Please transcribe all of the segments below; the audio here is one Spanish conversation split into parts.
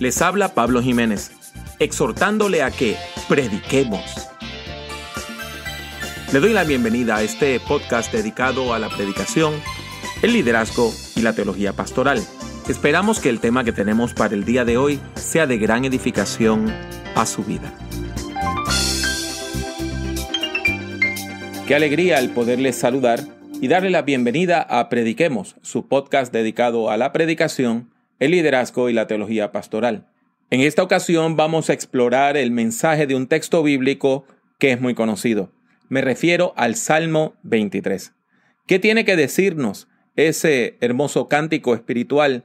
Les habla Pablo Jiménez, exhortándole a que prediquemos. Le doy la bienvenida a este podcast dedicado a la predicación, el liderazgo y la teología pastoral. Esperamos que el tema que tenemos para el día de hoy sea de gran edificación a su vida. Qué alegría el poderles saludar y darle la bienvenida a Prediquemos, su podcast dedicado a la predicación, el liderazgo y la teología pastoral. En esta ocasión vamos a explorar el mensaje de un texto bíblico que es muy conocido. Me refiero al Salmo 23. ¿Qué tiene que decirnos ese hermoso cántico espiritual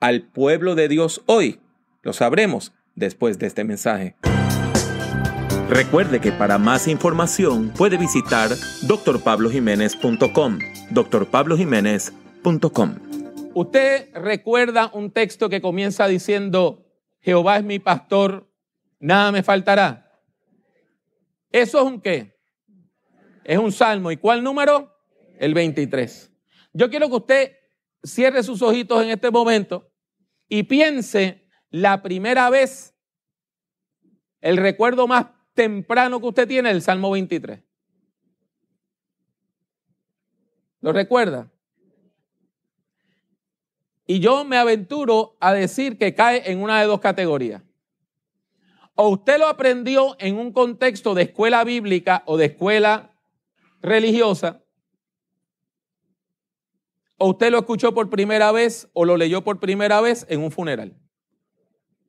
al pueblo de Dios hoy? Lo sabremos después de este mensaje. Recuerde que para más información puede visitar drpablojiménez.com. drpablojiménez.com Usted recuerda un texto que comienza diciendo, Jehová es mi pastor, nada me faltará. ¿Eso es un qué? Es un salmo. ¿Y cuál número? El 23. Yo quiero que usted cierre sus ojitos en este momento y piense la primera vez, el recuerdo más temprano que usted tiene, el Salmo 23. ¿Lo recuerda? Y yo me aventuro a decir que cae en una de dos categorías. O usted lo aprendió en un contexto de escuela bíblica o de escuela religiosa, o usted lo escuchó por primera vez o lo leyó por primera vez en un funeral,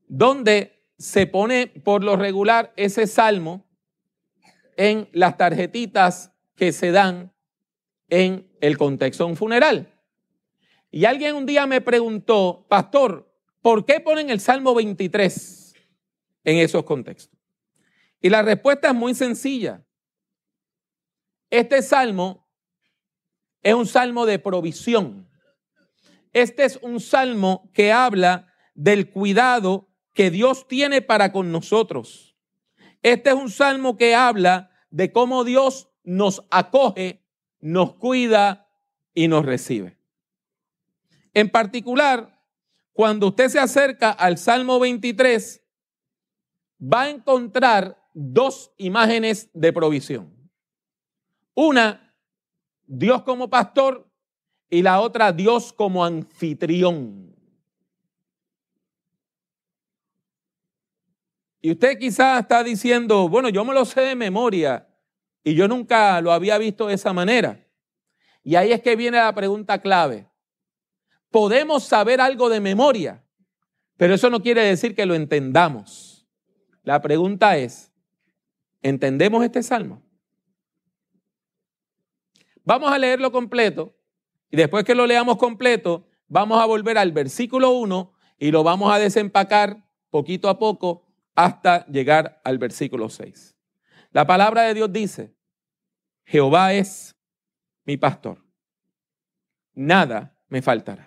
donde se pone por lo regular ese salmo en las tarjetitas que se dan en el contexto de un funeral. Y alguien un día me preguntó, pastor, ¿por qué ponen el Salmo 23 en esos contextos? Y la respuesta es muy sencilla. Este salmo es un salmo de provisión. Este es un salmo que habla del cuidado que Dios tiene para con nosotros. Este es un salmo que habla de cómo Dios nos acoge, nos cuida y nos recibe. En particular, cuando usted se acerca al Salmo 23, va a encontrar dos imágenes de provisión. Una, Dios como pastor y la otra, Dios como anfitrión. Y usted quizás está diciendo, bueno, yo me lo sé de memoria y yo nunca lo había visto de esa manera. Y ahí es que viene la pregunta clave podemos saber algo de memoria, pero eso no quiere decir que lo entendamos. La pregunta es, ¿entendemos este salmo? Vamos a leerlo completo y después que lo leamos completo, vamos a volver al versículo 1 y lo vamos a desempacar poquito a poco hasta llegar al versículo 6. La palabra de Dios dice, Jehová es mi pastor, nada me faltará.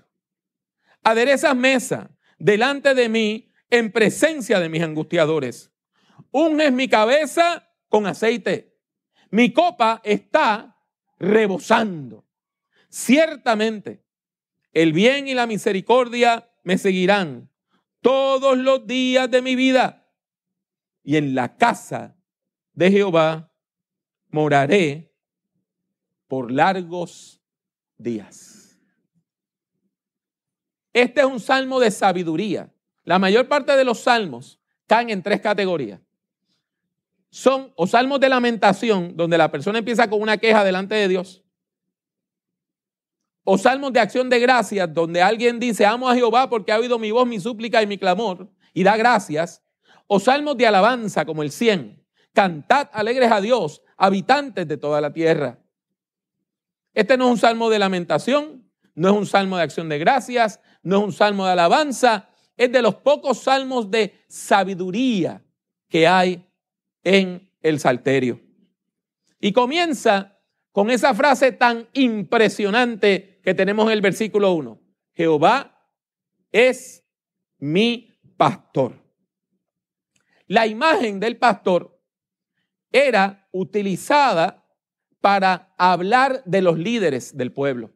Aderezas mesa delante de mí en presencia de mis angustiadores. Unges mi cabeza con aceite. Mi copa está rebosando. Ciertamente, el bien y la misericordia me seguirán todos los días de mi vida. Y en la casa de Jehová moraré por largos días. Este es un salmo de sabiduría. La mayor parte de los salmos caen en tres categorías. Son o salmos de lamentación, donde la persona empieza con una queja delante de Dios. O salmos de acción de gracias, donde alguien dice, amo a Jehová porque ha oído mi voz, mi súplica y mi clamor, y da gracias. O salmos de alabanza, como el 100. Cantad alegres a Dios, habitantes de toda la tierra. Este no es un salmo de lamentación, no es un salmo de acción de gracias, no es un salmo de alabanza, es de los pocos salmos de sabiduría que hay en el Salterio. Y comienza con esa frase tan impresionante que tenemos en el versículo 1. Jehová es mi pastor. La imagen del pastor era utilizada para hablar de los líderes del pueblo.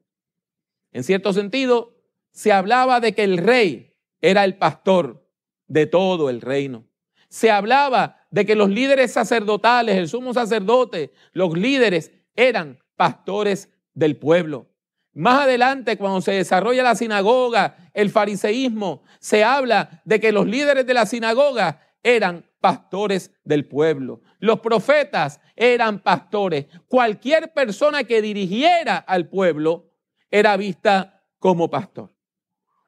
En cierto sentido, se hablaba de que el rey era el pastor de todo el reino. Se hablaba de que los líderes sacerdotales, el sumo sacerdote, los líderes eran pastores del pueblo. Más adelante, cuando se desarrolla la sinagoga, el fariseísmo, se habla de que los líderes de la sinagoga eran pastores del pueblo. Los profetas eran pastores. Cualquier persona que dirigiera al pueblo era vista como pastor.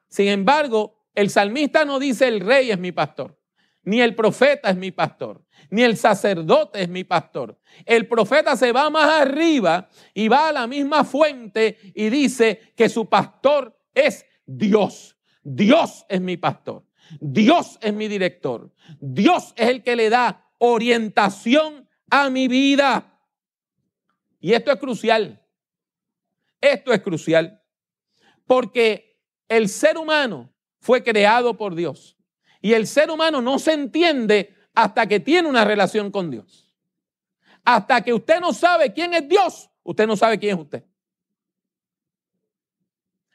Sin embargo, el salmista no dice el rey es mi pastor, ni el profeta es mi pastor, ni el sacerdote es mi pastor. El profeta se va más arriba y va a la misma fuente y dice que su pastor es Dios. Dios es mi pastor. Dios es mi director. Dios es el que le da orientación a mi vida. Y esto es crucial. Esto es crucial. Porque el ser humano fue creado por Dios. Y el ser humano no se entiende hasta que tiene una relación con Dios. Hasta que usted no sabe quién es Dios, usted no sabe quién es usted.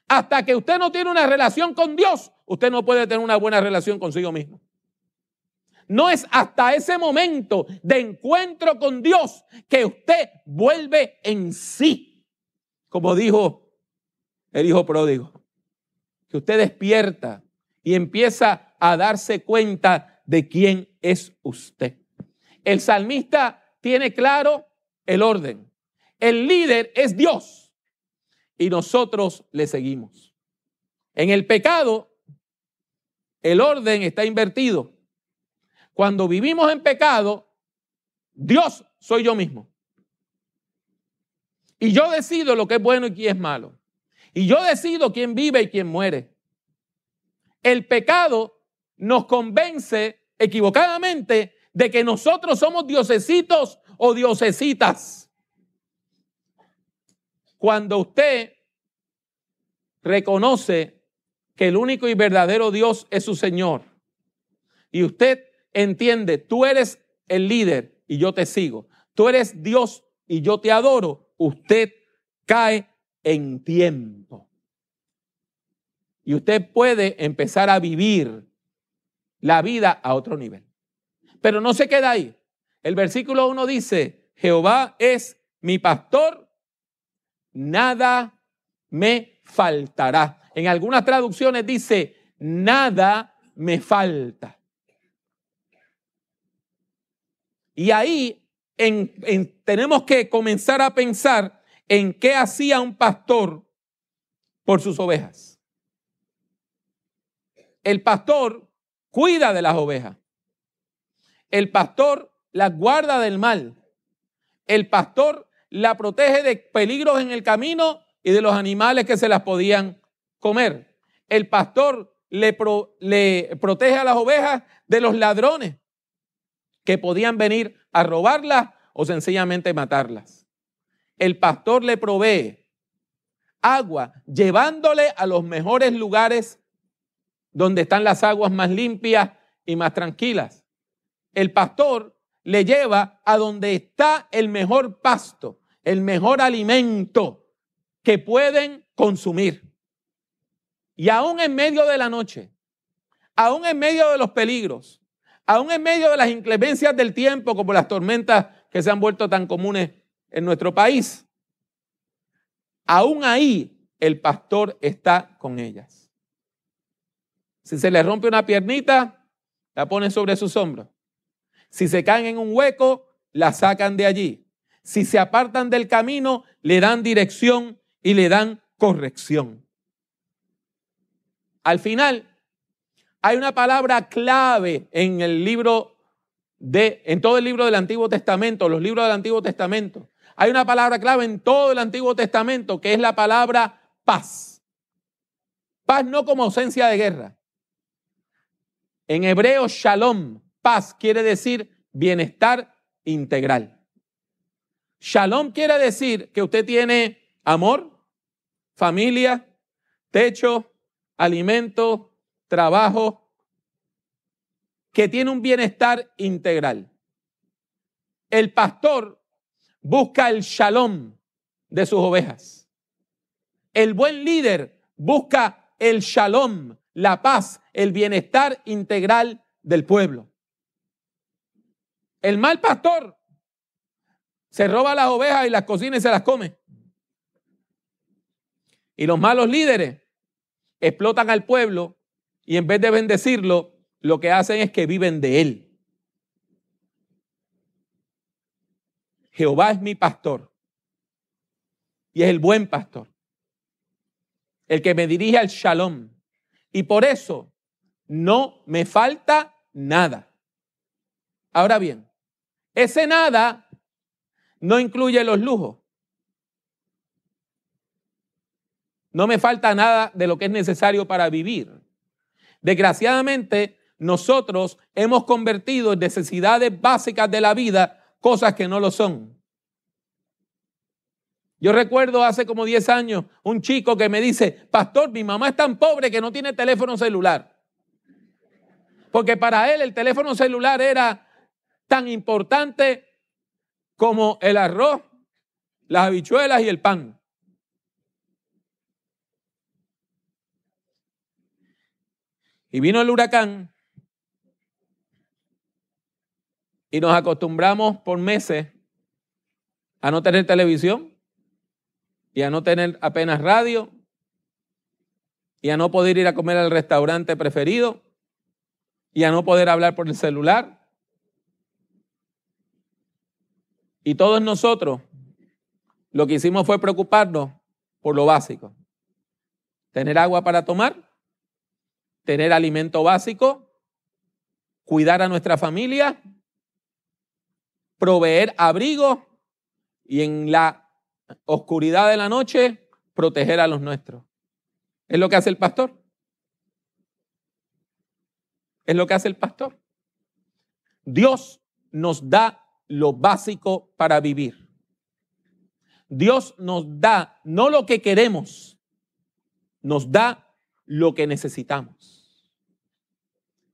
Hasta que usted no tiene una relación con Dios, usted no puede tener una buena relación consigo mismo. No es hasta ese momento de encuentro con Dios que usted vuelve en sí, como dijo el hijo pródigo que usted despierta y empieza a darse cuenta de quién es usted. El salmista tiene claro el orden. El líder es Dios y nosotros le seguimos. En el pecado, el orden está invertido. Cuando vivimos en pecado, Dios soy yo mismo. Y yo decido lo que es bueno y qué es malo. Y yo decido quién vive y quién muere. El pecado nos convence equivocadamente de que nosotros somos diosesitos o diosesitas. Cuando usted reconoce que el único y verdadero Dios es su Señor y usted entiende, tú eres el líder y yo te sigo, tú eres Dios y yo te adoro, usted cae en tiempo. Y usted puede empezar a vivir la vida a otro nivel. Pero no se queda ahí. El versículo 1 dice, Jehová es mi pastor, nada me faltará. En algunas traducciones dice, nada me falta. Y ahí tenemos que comenzar a pensar en qué hacía un pastor por sus ovejas. El pastor cuida de las ovejas. El pastor las guarda del mal. El pastor la protege de peligros en el camino y de los animales que se las podían comer. El pastor le, le protege a las ovejas de los ladrones que podían venir a robarlas o sencillamente matarlas el pastor le provee agua, llevándole a los mejores lugares donde están las aguas más limpias y más tranquilas. El pastor le lleva a donde está el mejor pasto, el mejor alimento que pueden consumir. Y aún en medio de la noche, aún en medio de los peligros, aún en medio de las inclemencias del tiempo, como las tormentas que se han vuelto tan comunes en nuestro país, aún ahí el pastor está con ellas. Si se les rompe una piernita, la ponen sobre sus hombros. Si se caen en un hueco, la sacan de allí. Si se apartan del camino, le dan dirección y le dan corrección. Al final, hay una palabra clave en el libro de, en todo el libro del Antiguo Testamento, los libros del Antiguo Testamento, hay una palabra clave en todo el Antiguo Testamento que es la palabra paz. Paz no como ausencia de guerra. En hebreo, shalom, paz quiere decir bienestar integral. Shalom quiere decir que usted tiene amor, familia, techo, alimento, trabajo, que tiene un bienestar integral. El pastor busca el shalom de sus ovejas. El buen líder busca el shalom, la paz, el bienestar integral del pueblo. El mal pastor se roba las ovejas y las cocina y se las come. Y los malos líderes explotan al pueblo y en vez de bendecirlo, lo que hacen es que viven de él. Jehová es mi pastor y es el buen pastor, el que me dirige al shalom. Y por eso no me falta nada. Ahora bien, ese nada no incluye los lujos. No me falta nada de lo que es necesario para vivir. Desgraciadamente, nosotros hemos convertido necesidades básicas de la vida cosas que no lo son. Yo recuerdo hace como 10 años un chico que me dice, pastor, mi mamá es tan pobre que no tiene teléfono celular. Porque para él el teléfono celular era tan importante como el arroz, las habichuelas y el pan. Y vino el huracán y nos acostumbramos por meses a no tener televisión y a no tener apenas radio y a no poder ir a comer al restaurante preferido y a no poder hablar por el celular. Y todos nosotros lo que hicimos fue preocuparnos por lo básico. Tener agua para tomar, tener alimento básico, cuidar a nuestra familia proveer abrigo y en la oscuridad de la noche proteger a los nuestros. Es lo que hace el pastor. Es lo que hace el pastor. Dios nos da lo básico para vivir. Dios nos da no lo que queremos, nos da lo que necesitamos.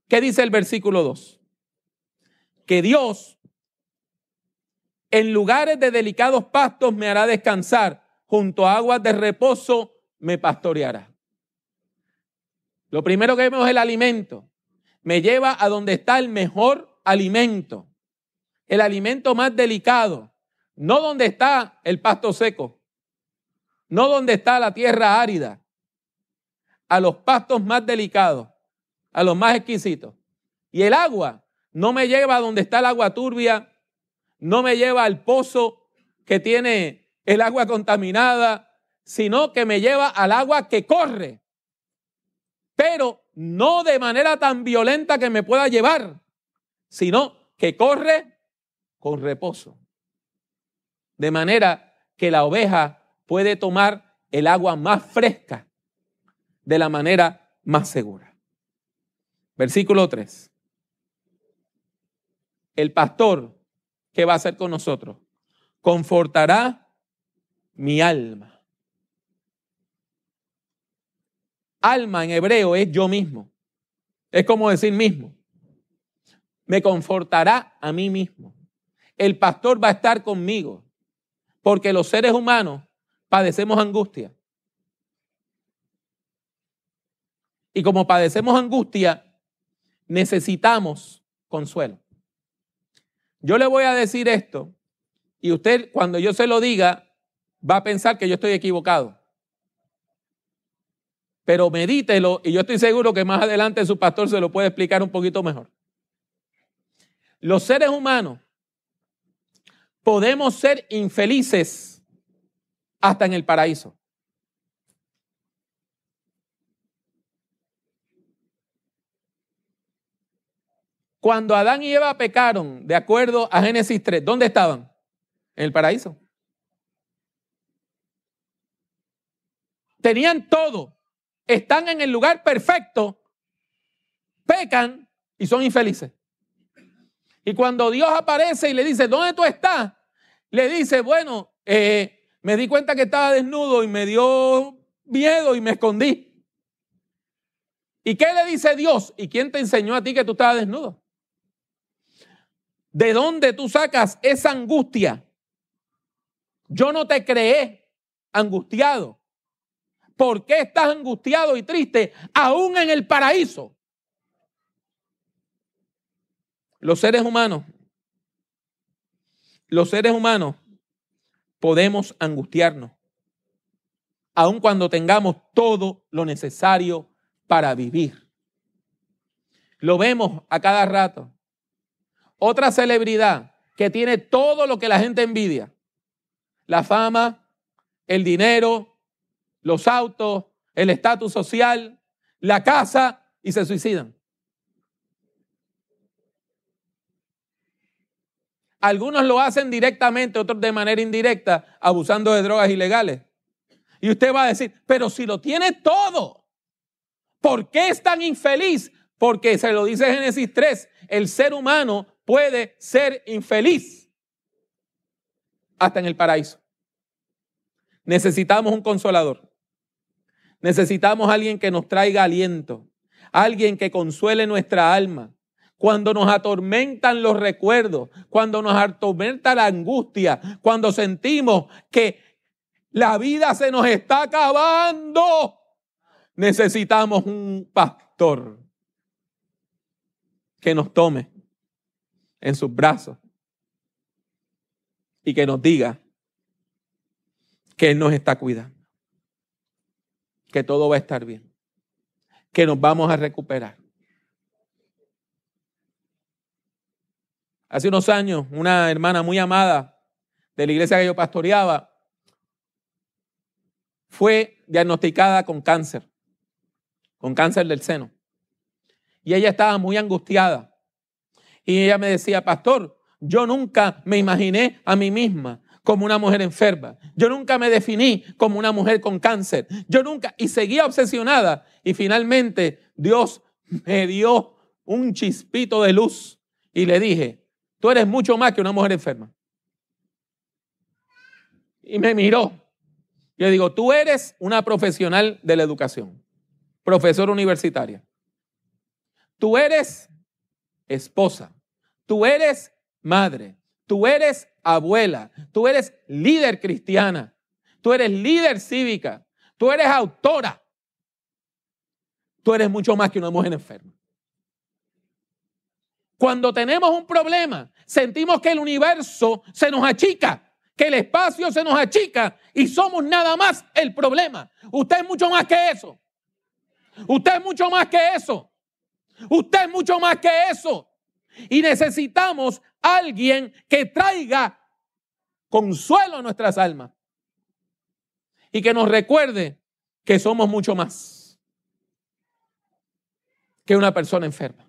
¿Qué dice el versículo 2? Que Dios en lugares de delicados pastos me hará descansar, junto a aguas de reposo me pastoreará. Lo primero que vemos es el alimento. Me lleva a donde está el mejor alimento, el alimento más delicado, no donde está el pasto seco, no donde está la tierra árida, a los pastos más delicados, a los más exquisitos. Y el agua no me lleva a donde está el agua turbia, no me lleva al pozo que tiene el agua contaminada, sino que me lleva al agua que corre, pero no de manera tan violenta que me pueda llevar, sino que corre con reposo. De manera que la oveja puede tomar el agua más fresca de la manera más segura. Versículo 3. El pastor ¿qué va a hacer con nosotros? Confortará mi alma. Alma en hebreo es yo mismo. Es como decir mismo. Me confortará a mí mismo. El pastor va a estar conmigo. Porque los seres humanos padecemos angustia. Y como padecemos angustia, necesitamos consuelo. Yo le voy a decir esto y usted cuando yo se lo diga va a pensar que yo estoy equivocado. Pero medítelo y yo estoy seguro que más adelante su pastor se lo puede explicar un poquito mejor. Los seres humanos podemos ser infelices hasta en el paraíso. Cuando Adán y Eva pecaron, de acuerdo a Génesis 3, ¿dónde estaban? En el paraíso. Tenían todo. Están en el lugar perfecto. Pecan y son infelices. Y cuando Dios aparece y le dice, ¿dónde tú estás? Le dice, bueno, eh, me di cuenta que estaba desnudo y me dio miedo y me escondí. ¿Y qué le dice Dios? ¿Y quién te enseñó a ti que tú estabas desnudo? ¿De dónde tú sacas esa angustia? Yo no te creé angustiado. ¿Por qué estás angustiado y triste aún en el paraíso? Los seres humanos, los seres humanos podemos angustiarnos, aun cuando tengamos todo lo necesario para vivir. Lo vemos a cada rato. Otra celebridad que tiene todo lo que la gente envidia. La fama, el dinero, los autos, el estatus social, la casa y se suicidan. Algunos lo hacen directamente, otros de manera indirecta, abusando de drogas ilegales. Y usted va a decir, pero si lo tiene todo, ¿por qué es tan infeliz? Porque se lo dice Génesis 3, el ser humano puede ser infeliz hasta en el paraíso. Necesitamos un consolador. Necesitamos alguien que nos traiga aliento, alguien que consuele nuestra alma. Cuando nos atormentan los recuerdos, cuando nos atormenta la angustia, cuando sentimos que la vida se nos está acabando, necesitamos un pastor que nos tome en sus brazos y que nos diga que Él nos está cuidando, que todo va a estar bien, que nos vamos a recuperar. Hace unos años, una hermana muy amada de la iglesia que yo pastoreaba fue diagnosticada con cáncer, con cáncer del seno. Y ella estaba muy angustiada y ella me decía, pastor, yo nunca me imaginé a mí misma como una mujer enferma. Yo nunca me definí como una mujer con cáncer. Yo nunca, y seguía obsesionada. Y finalmente Dios me dio un chispito de luz y le dije, tú eres mucho más que una mujer enferma. Y me miró. le digo, tú eres una profesional de la educación, profesora universitaria. Tú eres esposa, tú eres madre, tú eres abuela, tú eres líder cristiana, tú eres líder cívica, tú eres autora. Tú eres mucho más que una mujer enferma. Cuando tenemos un problema, sentimos que el universo se nos achica, que el espacio se nos achica y somos nada más el problema. Usted es mucho más que eso. Usted es mucho más que eso. Usted es mucho más que eso. Y necesitamos alguien que traiga consuelo a nuestras almas. Y que nos recuerde que somos mucho más que una persona enferma.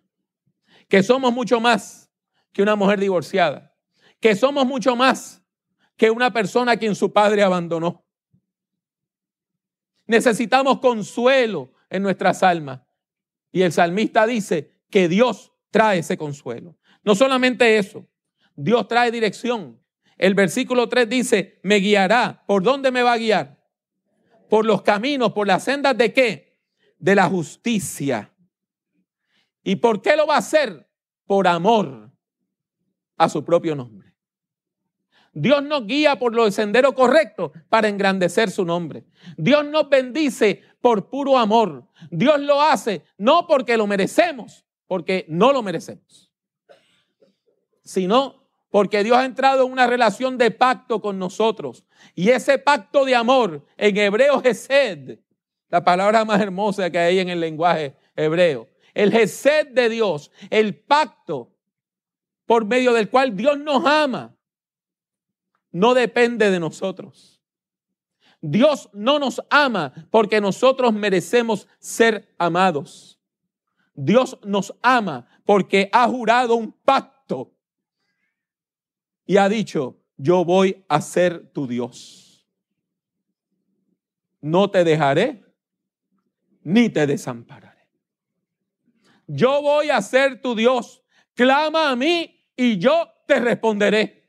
Que somos mucho más que una mujer divorciada. Que somos mucho más que una persona a quien su padre abandonó. Necesitamos consuelo en nuestras almas. Y el salmista dice que Dios trae ese consuelo. No solamente eso, Dios trae dirección. El versículo 3 dice, me guiará. ¿Por dónde me va a guiar? Por los caminos, por las sendas de qué? De la justicia. ¿Y por qué lo va a hacer? Por amor a su propio nombre. Dios nos guía por los senderos correctos para engrandecer su nombre. Dios nos bendice por puro amor. Dios lo hace no porque lo merecemos, porque no lo merecemos, sino porque Dios ha entrado en una relación de pacto con nosotros. Y ese pacto de amor, en hebreo Gesed, la palabra más hermosa que hay en el lenguaje hebreo, el Gesed de Dios, el pacto por medio del cual Dios nos ama, no depende de nosotros. Dios no nos ama porque nosotros merecemos ser amados. Dios nos ama porque ha jurado un pacto y ha dicho, yo voy a ser tu Dios. No te dejaré ni te desampararé. Yo voy a ser tu Dios. Clama a mí y yo te responderé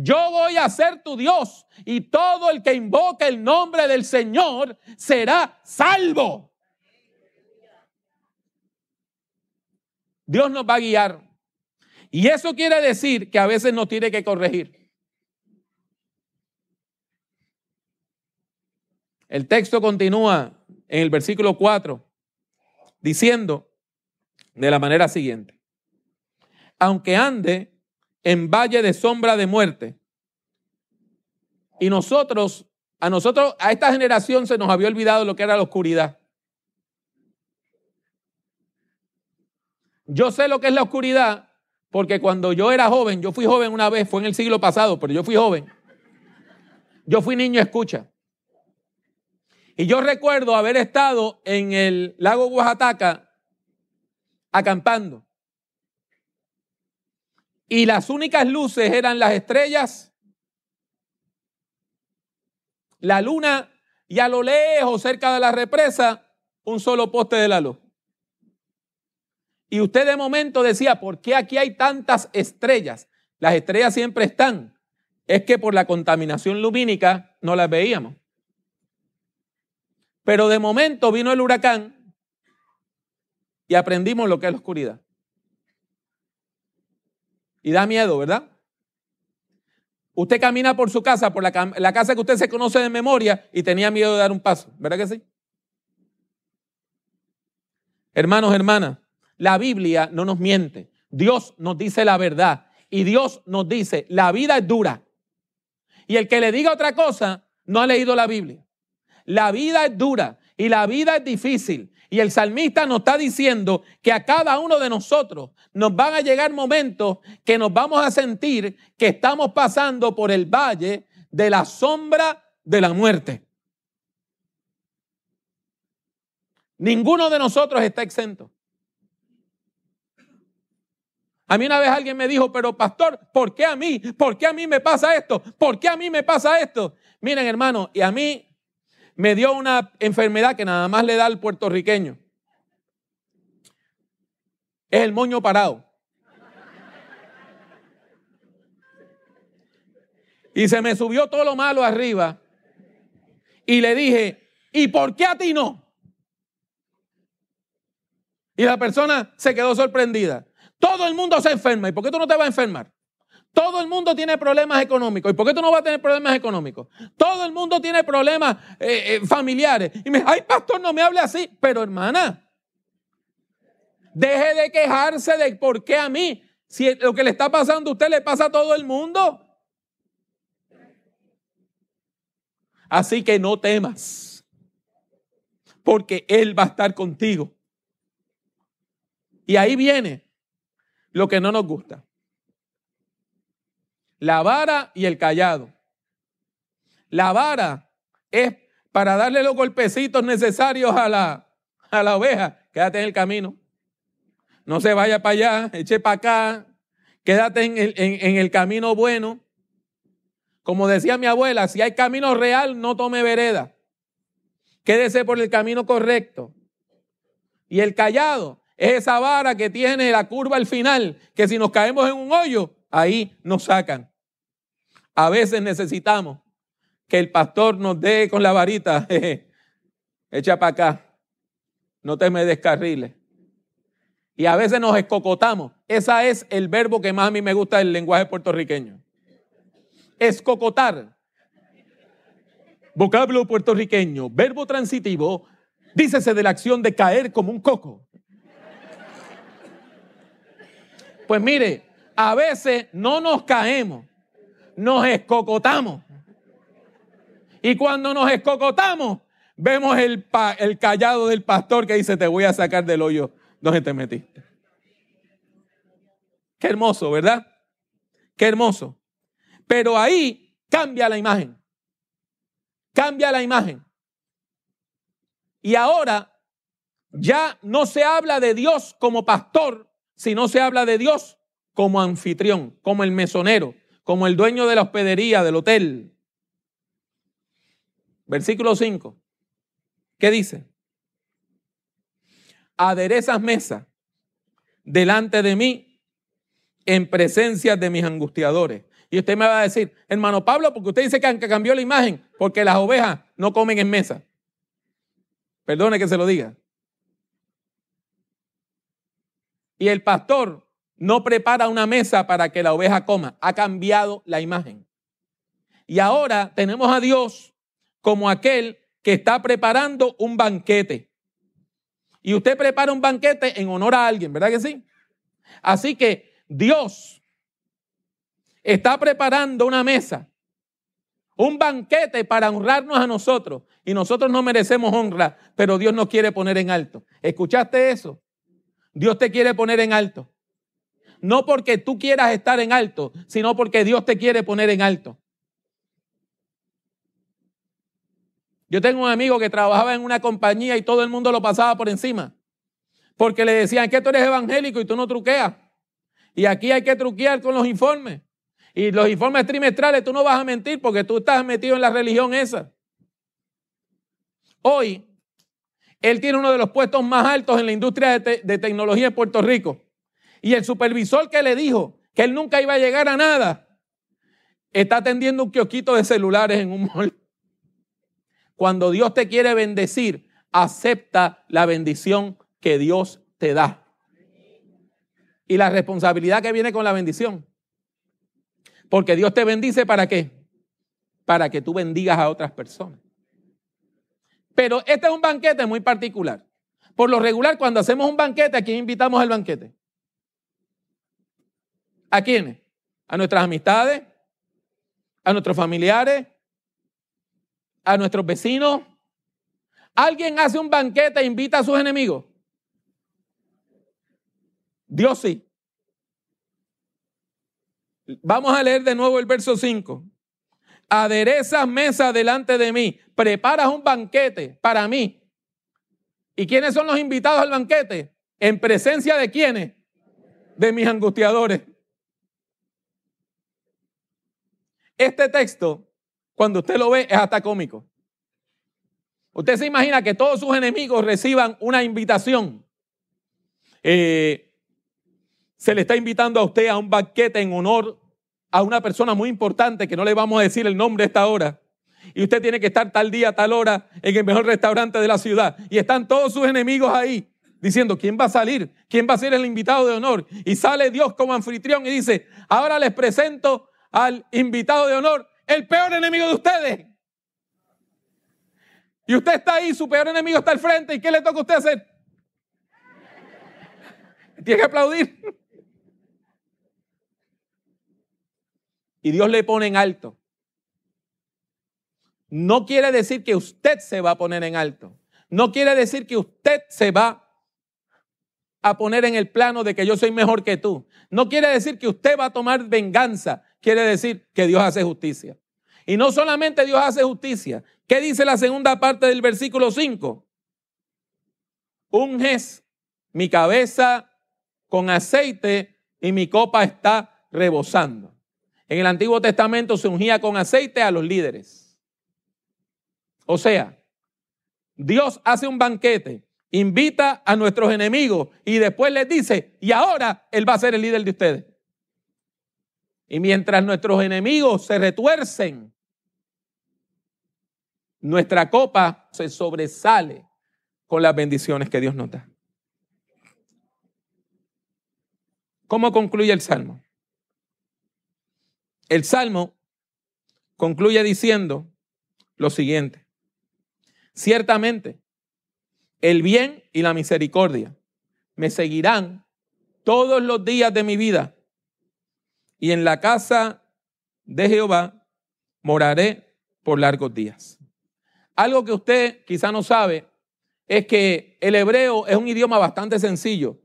yo voy a ser tu Dios y todo el que invoque el nombre del Señor será salvo. Dios nos va a guiar. Y eso quiere decir que a veces nos tiene que corregir. El texto continúa en el versículo 4 diciendo de la manera siguiente, aunque ande en valle de sombra de muerte. Y nosotros, a nosotros, a esta generación se nos había olvidado lo que era la oscuridad. Yo sé lo que es la oscuridad porque cuando yo era joven, yo fui joven una vez, fue en el siglo pasado, pero yo fui joven. Yo fui niño escucha. Y yo recuerdo haber estado en el lago Oaxaca acampando. Y las únicas luces eran las estrellas, la luna y a lo lejos, cerca de la represa, un solo poste de la luz. Y usted de momento decía, ¿por qué aquí hay tantas estrellas? Las estrellas siempre están. Es que por la contaminación lumínica no las veíamos. Pero de momento vino el huracán y aprendimos lo que es la oscuridad. Y da miedo, ¿verdad? Usted camina por su casa, por la, casa que usted se conoce de memoria y tenía miedo de dar un paso, ¿verdad que sí? Hermanos, hermanas, la Biblia no nos miente. Dios nos dice la verdad y Dios nos dice, la vida es dura. Y el que le diga otra cosa no ha leído la Biblia. La vida es dura y la vida es difícil y el salmista nos está diciendo que a cada uno de nosotros nos van a llegar momentos que nos vamos a sentir que estamos pasando por el valle de la sombra de la muerte. Ninguno de nosotros está exento. A mí una vez alguien me dijo, pero pastor, ¿por qué a mí? ¿Por qué a mí me pasa esto? ¿Por qué a mí me pasa esto? Miren hermano, y a mí me dio una enfermedad que nada más le da al puertorriqueño. Es el moño parado. Y se me subió todo lo malo arriba. Y le dije, ¿y por qué a ti no? Y la persona se quedó sorprendida. Todo el mundo se enferma. ¿Y por qué tú no te vas a enfermar? Todo el mundo tiene problemas económicos. ¿Y por qué tú no vas a tener problemas económicos? Todo el mundo tiene problemas eh, eh, familiares. Y me ay, pastor, no me hable así. Pero hermana, deje de quejarse de por qué a mí. Si lo que le está pasando a usted le pasa a todo el mundo. Así que no temas, porque Él va a estar contigo. Y ahí viene lo que no nos gusta la vara y el callado. La vara es para darle los golpecitos necesarios a la, a la oveja. Quédate en el camino. No se vaya para allá, eche para acá. Quédate en el, en el camino bueno. Como decía mi abuela, si hay camino real, no tome vereda. Quédese por el camino correcto. Y el callado es esa vara que tiene la curva al final, que si nos caemos en un hoyo, ahí nos sacan a veces necesitamos que el pastor nos dé con la varita, echa para acá, no te me descarriles. Y a veces nos escocotamos. Ese es el verbo que más a mí me gusta del lenguaje puertorriqueño. Escocotar. Vocablo puertorriqueño, verbo transitivo, dícese de la acción de caer como un coco. Pues mire, a veces no nos caemos nos escocotamos. Y cuando nos escocotamos, vemos el, callado del pastor que dice, te voy a sacar del hoyo donde te metiste. Qué hermoso, ¿verdad? Qué hermoso. Pero ahí cambia la imagen. Cambia la imagen. Y ahora ya no se habla de Dios como pastor, sino se habla de Dios como anfitrión, como el mesonero, como el dueño de la hospedería del hotel. Versículo 5. ¿Qué dice? Aderezas mesa delante de mí en presencia de mis angustiadores. Y usted me va a decir, hermano Pablo, porque usted dice que cambió la imagen, porque las ovejas no comen en mesa. Perdone que se lo diga. Y el pastor no prepara una mesa para que la oveja coma. Ha cambiado la imagen. Y ahora tenemos a Dios como aquel que está preparando un banquete. Y usted prepara un banquete en honor a alguien, ¿verdad que sí? Así que Dios está preparando una mesa, un banquete para honrarnos a nosotros. Y nosotros no merecemos honra, pero Dios nos quiere poner en alto. ¿Escuchaste eso? Dios te quiere poner en alto no porque tú quieras estar en alto, sino porque Dios te quiere poner en alto. Yo tengo un amigo que trabajaba en una compañía y todo el mundo lo pasaba por encima. Porque le decían que tú eres evangélico y tú no truqueas. Y aquí hay que truquear con los informes. Y los informes trimestrales tú no vas a mentir porque tú estás metido en la religión esa. Hoy, él tiene uno de los puestos más altos en la industria de, tecnología de tecnología en Puerto Rico y el supervisor que le dijo que él nunca iba a llegar a nada, está atendiendo un quioquito de celulares en un mall. Cuando Dios te quiere bendecir, acepta la bendición que Dios te da. Y la responsabilidad que viene con la bendición. Porque Dios te bendice para qué? Para que tú bendigas a otras personas. Pero este es un banquete muy particular. Por lo regular, cuando hacemos un banquete, ¿a quién invitamos al banquete? ¿A quiénes? ¿A nuestras amistades? ¿A nuestros familiares? ¿A nuestros vecinos? ¿Alguien hace un banquete e invita a sus enemigos? Dios sí. Vamos a leer de nuevo el verso 5. Adereza mesa delante de mí, preparas un banquete para mí. ¿Y quiénes son los invitados al banquete? ¿En presencia de quiénes? De mis angustiadores. Este texto, cuando usted lo ve, es hasta cómico. Usted se imagina que todos sus enemigos reciban una invitación. Eh, se le está invitando a usted a un banquete en honor a una persona muy importante que no le vamos a decir el nombre a esta hora. Y usted tiene que estar tal día, tal hora en el mejor restaurante de la ciudad. Y están todos sus enemigos ahí diciendo, ¿quién va a salir? ¿Quién va a ser el invitado de honor? Y sale Dios como anfitrión y dice, ahora les presento al invitado de honor, el peor enemigo de ustedes. Y usted está ahí, su peor enemigo está al frente, ¿y qué le toca a usted hacer? Tiene que aplaudir. Y Dios le pone en alto. No quiere decir que usted se va a poner en alto. No quiere decir que usted se va a poner en el plano de que yo soy mejor que tú. No quiere decir que usted va a tomar venganza quiere decir que Dios hace justicia. Y no solamente Dios hace justicia. ¿Qué dice la segunda parte del versículo 5? Unges mi cabeza con aceite y mi copa está rebosando. En el Antiguo Testamento se ungía con aceite a los líderes. O sea, Dios hace un banquete, invita a nuestros enemigos y después les dice, y ahora Él va a ser el líder de ustedes. Y mientras nuestros enemigos se retuercen, nuestra copa se sobresale con las bendiciones que Dios nos da. ¿Cómo concluye el Salmo? El Salmo concluye diciendo lo siguiente. Ciertamente, el bien y la misericordia me seguirán todos los días de mi vida y en la casa de Jehová moraré por largos días. Algo que usted quizá no sabe es que el hebreo es un idioma bastante sencillo.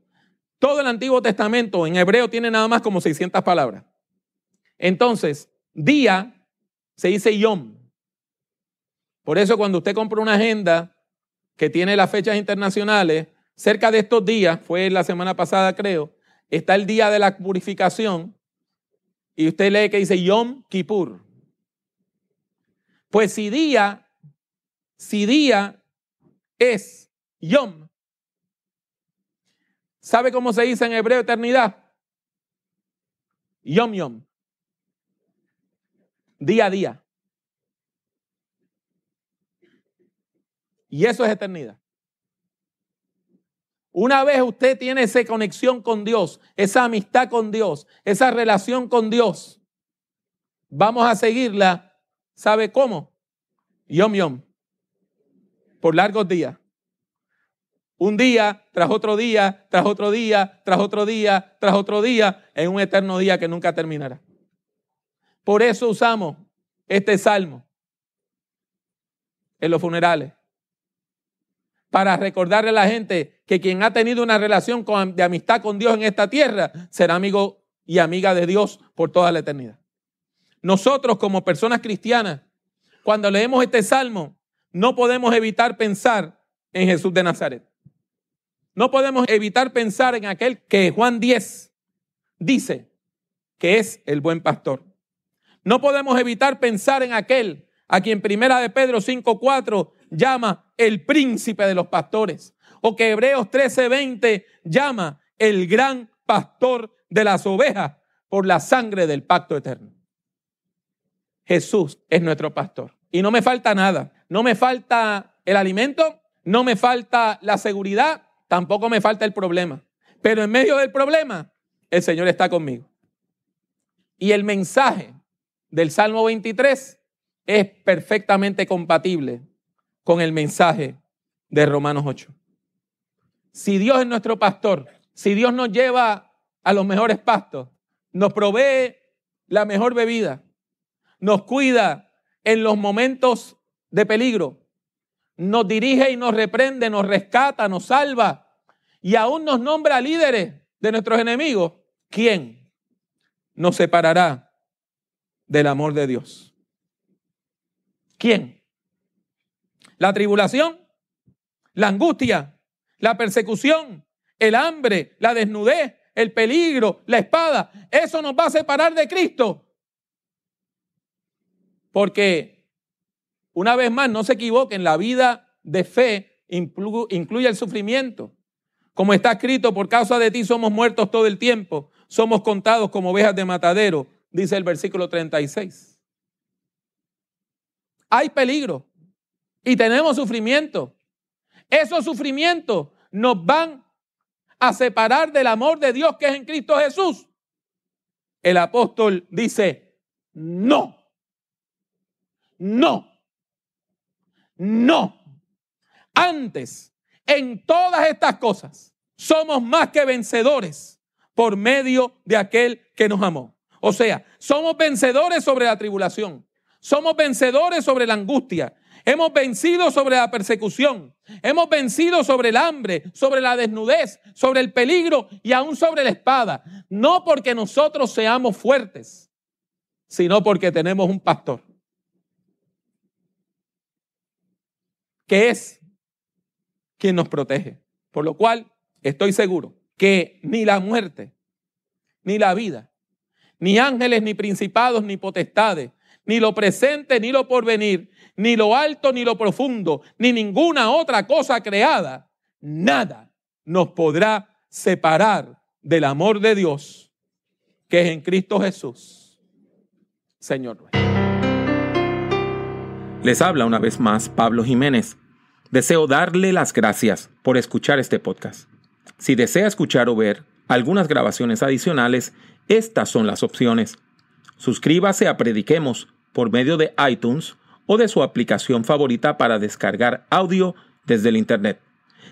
Todo el Antiguo Testamento en hebreo tiene nada más como 600 palabras. Entonces, día se dice yom. Por eso cuando usted compra una agenda que tiene las fechas internacionales, cerca de estos días, fue la semana pasada creo, está el día de la purificación, y usted lee que dice Yom Kippur. Pues si día, si día es Yom, ¿sabe cómo se dice en hebreo eternidad? Yom Yom. Día a día. Y eso es eternidad. Una vez usted tiene esa conexión con Dios, esa amistad con Dios, esa relación con Dios, vamos a seguirla, ¿sabe cómo? Yom yom, por largos días. Un día tras otro día, tras otro día, tras otro día, tras otro día, en un eterno día que nunca terminará. Por eso usamos este salmo en los funerales para recordarle a la gente que quien ha tenido una relación de amistad con Dios en esta tierra será amigo y amiga de Dios por toda la eternidad. Nosotros como personas cristianas, cuando leemos este salmo, no podemos evitar pensar en Jesús de Nazaret. No podemos evitar pensar en aquel que Juan 10 dice que es el buen pastor. No podemos evitar pensar en aquel a quien Primera de Pedro 5:4 llama el príncipe de los pastores. O que Hebreos 13:20 llama el gran pastor de las ovejas por la sangre del pacto eterno. Jesús es nuestro pastor. Y no me falta nada. No me falta el alimento, no me falta la seguridad, tampoco me falta el problema. Pero en medio del problema, el Señor está conmigo. Y el mensaje del Salmo 23 es perfectamente compatible con el mensaje de Romanos 8. Si Dios es nuestro pastor, si Dios nos lleva a los mejores pastos, nos provee la mejor bebida, nos cuida en los momentos de peligro, nos dirige y nos reprende, nos rescata, nos salva y aún nos nombra líderes de nuestros enemigos, ¿quién nos separará del amor de Dios? ¿Quién? la tribulación, la angustia, la persecución, el hambre, la desnudez, el peligro, la espada. Eso nos va a separar de Cristo. Porque, una vez más, no se equivoquen, la vida de fe incluye el sufrimiento. Como está escrito, por causa de ti somos muertos todo el tiempo, somos contados como ovejas de matadero, dice el versículo 36. Hay peligro, y tenemos sufrimiento. Esos sufrimientos nos van a separar del amor de Dios que es en Cristo Jesús. El apóstol dice, no, no, no. Antes, en todas estas cosas, somos más que vencedores por medio de aquel que nos amó. O sea, somos vencedores sobre la tribulación, somos vencedores sobre la angustia, Hemos vencido sobre la persecución. Hemos vencido sobre el hambre, sobre la desnudez, sobre el peligro y aún sobre la espada. No porque nosotros seamos fuertes, sino porque tenemos un pastor. Que es quien nos protege. Por lo cual estoy seguro que ni la muerte, ni la vida, ni ángeles, ni principados, ni potestades, ni lo presente, ni lo porvenir, ni lo alto, ni lo profundo, ni ninguna otra cosa creada, nada nos podrá separar del amor de Dios que es en Cristo Jesús, Señor Les habla una vez más Pablo Jiménez. Deseo darle las gracias por escuchar este podcast. Si desea escuchar o ver algunas grabaciones adicionales, estas son las opciones. Suscríbase a Prediquemos por medio de iTunes o de su aplicación favorita para descargar audio desde el Internet.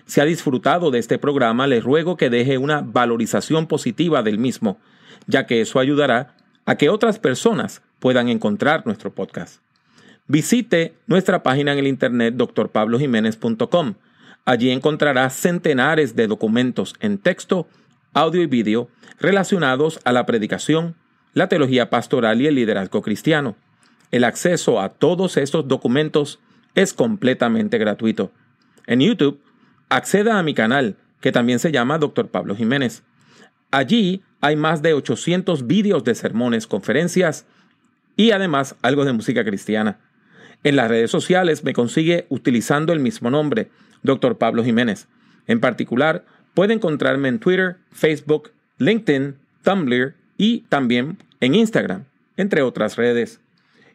Si ha disfrutado de este programa, le ruego que deje una valorización positiva del mismo, ya que eso ayudará a que otras personas puedan encontrar nuestro podcast. Visite nuestra página en el internet drpablojiménez.com. Allí encontrará centenares de documentos en texto, audio y vídeo relacionados a la predicación, la teología pastoral y el liderazgo cristiano. El acceso a todos estos documentos es completamente gratuito. En YouTube, acceda a mi canal, que también se llama Dr. Pablo Jiménez. Allí hay más de 800 vídeos de sermones, conferencias y además algo de música cristiana. En las redes sociales me consigue utilizando el mismo nombre, Dr. Pablo Jiménez. En particular, puede encontrarme en Twitter, Facebook, LinkedIn, Tumblr y también en Instagram, entre otras redes.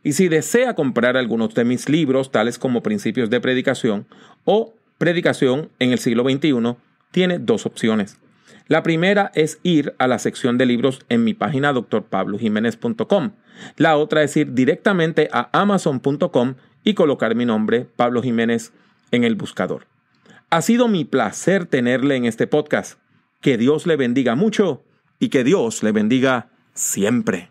Y si desea comprar algunos de mis libros, tales como Principios de Predicación o Predicación en el siglo XXI, tiene dos opciones. La primera es ir a la sección de libros en mi página drpablojiménez.com. La otra es ir directamente a amazon.com y colocar mi nombre, Pablo Jiménez, en el buscador. Ha sido mi placer tenerle en este podcast. Que Dios le bendiga mucho y que Dios le bendiga siempre.